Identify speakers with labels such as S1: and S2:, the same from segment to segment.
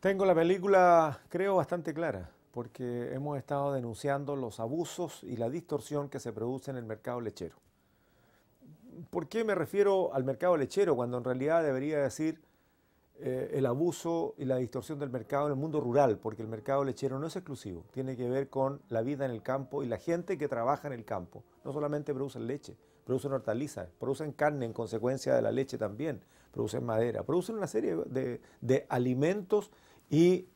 S1: Tengo la película, creo, bastante clara, porque hemos estado denunciando los abusos y la distorsión que se produce en el mercado lechero. ¿Por qué me refiero al mercado lechero cuando en realidad debería decir eh, el abuso y la distorsión del mercado en el mundo rural, porque el mercado lechero no es exclusivo, tiene que ver con la vida en el campo y la gente que trabaja en el campo. No solamente producen leche, producen hortalizas, producen carne en consecuencia de la leche también, producen madera, producen una serie de, alimentos y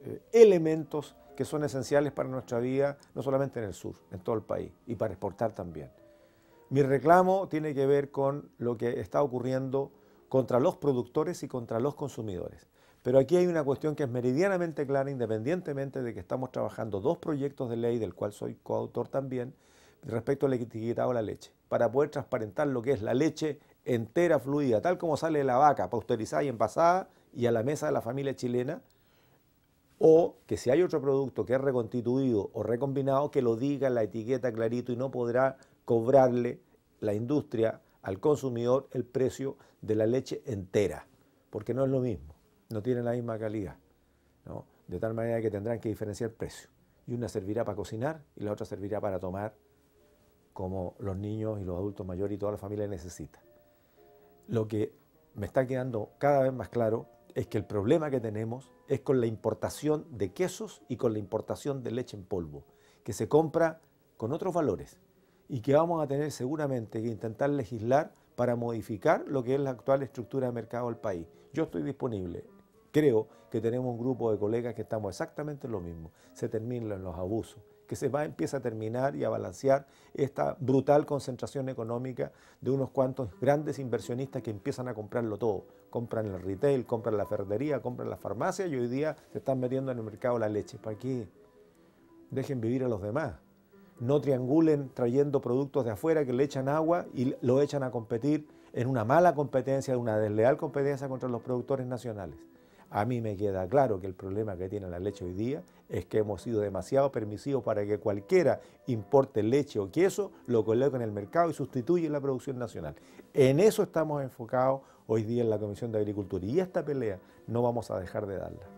S1: eh, elementos que son esenciales para nuestra vida, no solamente en el sur, en todo el país, y para exportar también. Mi reclamo tiene que ver con lo que está ocurriendo contra los productores y contra los consumidores. Pero aquí hay una cuestión que es meridianamente clara, independientemente de que estamos trabajando dos proyectos de ley, del cual soy coautor también, respecto al etiquetado de la leche, para poder transparentar lo que es la leche entera, fluida, tal como sale de la vaca, pasteurizada y envasada y a la mesa de la familia chilena, o que si hay otro producto que es reconstituido o recombinado, que lo diga la etiqueta clarito y no podrá cobrarle la industria al consumidor el precio de la leche entera, porque no es lo mismo, no tiene la misma calidad. De tal manera que tendrán que diferenciar precio. Y una servirá para cocinar y la otra servirá para tomar, como los niños y los adultos mayores y toda la familia necesita. Lo que me está quedando cada vez más claro es que el problema que tenemos es con la importación de quesos y con la importación de leche en polvo, que se compra con otros valores y que vamos a tener seguramente que intentar legislar para modificar lo que es la actual estructura de mercado del país. Yo estoy disponible. Creo que tenemos un grupo de colegas que estamos exactamente en lo mismo. Se terminan los abusos, que se va, empieza a terminar y a balancear esta brutal concentración económica de unos cuantos grandes inversionistas que empiezan a comprarlo todo. Compran el retail, compran la ferretería, compran la farmacia y hoy día se están metiendo en el mercado la leche. ¿Para qué? Dejen vivir a los demás no triangulen trayendo productos de afuera que le echan agua y lo echan a competir en una mala competencia, en una desleal competencia contra los productores nacionales. A mí me queda claro que el problema que tiene la leche hoy día es que hemos sido demasiado permisivos para que cualquiera importe leche o queso, lo coloque en el mercado y sustituye la producción nacional. En eso estamos enfocados hoy día en la Comisión de Agricultura y esta pelea no vamos a dejar de darla.